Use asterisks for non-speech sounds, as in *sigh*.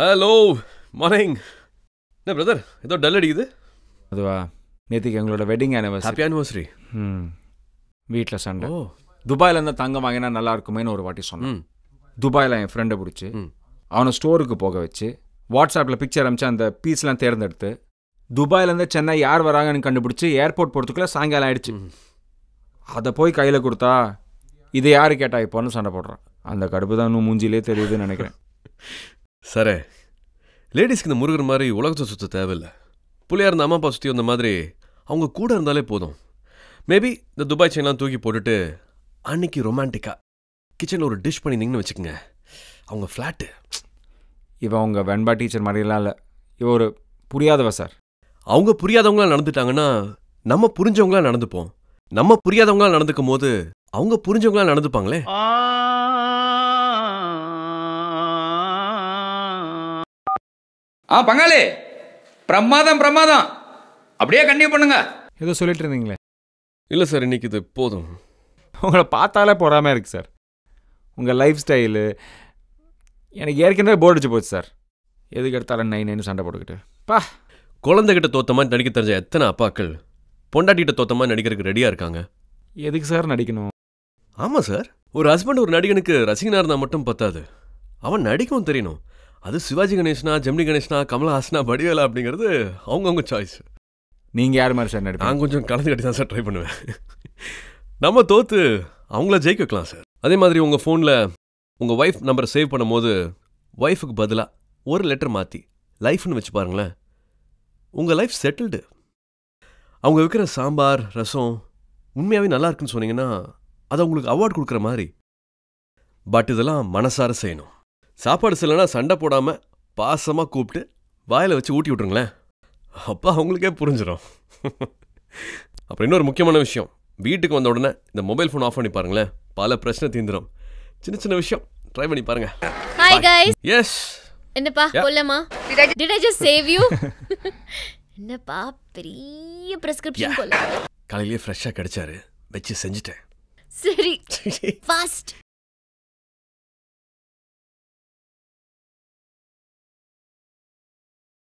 hello morning என்ன brother ஏதோ dull அடிக்குது அதுவா நேற்றுக்கு எங்களோட வெட்டிங் ஆனிவர்சரி ஹாப்பி ஆனிவர்சரி ம் வீட்டில் சண்டை ஓ துபாயில் இருந்து தங்கம் வாங்கினா நல்லா இருக்குமேன்னு ஒரு வாட்டி சொன்னேன் துபாயில் என் ஃப்ரெண்டை பிடிச்சி அவனை ஸ்டோருக்கு போக வச்சு வாட்ஸ்அப்பில் பிக்சர் அனுப்பிச்சு அந்த பீஸ்லாம் தேர்ந்தெடுத்து துபாயிலேருந்து சென்னை யார் வராங்கன்னு கண்டுபிடிச்சி ஏர்போர்ட் போகிறதுக்குள்ளே சாயங்காலம் ஆயிடுச்சு அதை போய் கையில் கொடுத்தா இது யார் கேட்டா இப்போன்னு சண்டை போடுறான் அந்த கடுப்பு தான் இன்னும் மூஞ்சிலே தெரியுதுன்னு நினைக்கிறேன் *laughs* சரே லேடிஸ்க்கு இந்த முருகர் மாதிரி உலகத்தை சுற்ற தேவையில்லை புள்ளியாக இருந்த அம்மா அப்பா சுற்றி வந்த மாதிரி அவங்க கூட இருந்தாலே போதும் மேபி இந்த துபாய் செயின்லாம் தூக்கி போட்டுட்டு அன்னைக்கு ரொமான்டிக்காக கிச்சனில் ஒரு டிஷ் பண்ணியிருந்தீங்கன்னு வச்சுக்கோங்க அவங்க ஃப்ளாட்டு இவன் அவங்க வெண்பா டீச்சர் மாதிரிலாம் இல்லை இவ ஒரு புரியாதவ சார் அவங்க புரியாதவங்களாம் நடந்துட்டாங்கன்னா நம்ம புரிஞ்சவங்களாம் நடந்துப்போம் நம்ம புரியாதவங்களாம் நடந்துக்கும் போது அவங்க புரிஞ்சவங்களாம் நடந்துப்பாங்களே ஆ பங்காளி பிரமாதம் பிரமாதம் அப்படியே கண்டினியூ பண்ணுங்க ஏதோ சொல்லிட்டு இருந்தீங்களே இல்லை சார் இன்னைக்கு இது போதும் உங்களை பார்த்தாலே பொறாமல் இருக்குது சார் உங்கள் லைஃப் ஸ்டைலு எனக்கு ஏற்கனவே போர்டு அடிச்சு போச்சு சார் எதுக்கு எடுத்தாலும் நைன் நைன் சண்டை போட்டுக்கிட்டு பா குழந்தைகிட்ட தோத்த மாதிரி நடிக்க தெரிஞ்ச எத்தனை அப்பாக்கள் பொண்டாட்டிகிட்ட தோத்த மாதிரி நடிக்கிறதுக்கு ரெடியாக இருக்காங்க எதுக்கு சார் நடிக்கணும் ஆமாம் சார் ஒரு ஹஸ்பண்ட் ஒரு நடிகனுக்கு ரசிகனாக இருந்தால் மட்டும் பத்தாது அவன் நடிக்கவும் தெரியணும் அது சிவாஜி கணேஷ்னா ஜெமினி கணேஷ்னா கமல்ஹாசனா வடிவேலா அப்படிங்கிறது அவங்கவுங்க சாய்ஸ் நீங்கள் யார் மாதிரி சார் நான் கொஞ்சம் கலந்து கட்டி தான் சார் ட்ரை பண்ணுவேன் நம்ம தோற்று அவங்கள ஜெயிக்க வைக்கலாம் சார் அதே மாதிரி உங்கள் ஃபோனில் உங்கள் ஒய்ஃப் நம்பரை சேவ் பண்ணும்போது ஒய்ஃபுக்கு பதிலாக ஒரு லெட்டர் மாற்றி லைஃப்னு வச்சு பாருங்களேன் உங்கள் லைஃப் செட்டில்டு அவங்க வைக்கிற சாம்பார் ரசம் உண்மையாகவே நல்லா இருக்குன்னு சொன்னீங்கன்னா அது உங்களுக்கு அவார்ட் கொடுக்குற மாதிரி பட் இதெல்லாம் மனசார செய்யணும் சாப்பாடு சிலனா சண்டை போடாமல் பாசமாக கூப்பிட்டு வாயில் வச்சு ஊட்டி விட்ருங்களேன் அப்போ அவங்களுக்கே புரிஞ்சிடும் அப்புறம் இன்னொரு முக்கியமான விஷயம் வீட்டுக்கு வந்த உடனே இந்த மொபைல் ஃபோன் ஆஃப் பண்ணி பாருங்களேன் பல பிரச்சனை தீந்துடும் சின்ன சின்ன விஷயம் ட்ரை பண்ணி பாருங்க ஹாய் எஸ் என்னப்பா கொல்லமா did I just save you என்னப்பா பெரிய பிரெஸ்கிரிப்ஷன் கொல்ல காலையிலே ஃப்ரெஷ்ஷா கிடைச்சாரு வெச்சு செஞ்சிட்டேன் சரி ஃபாஸ்ட் *laughs*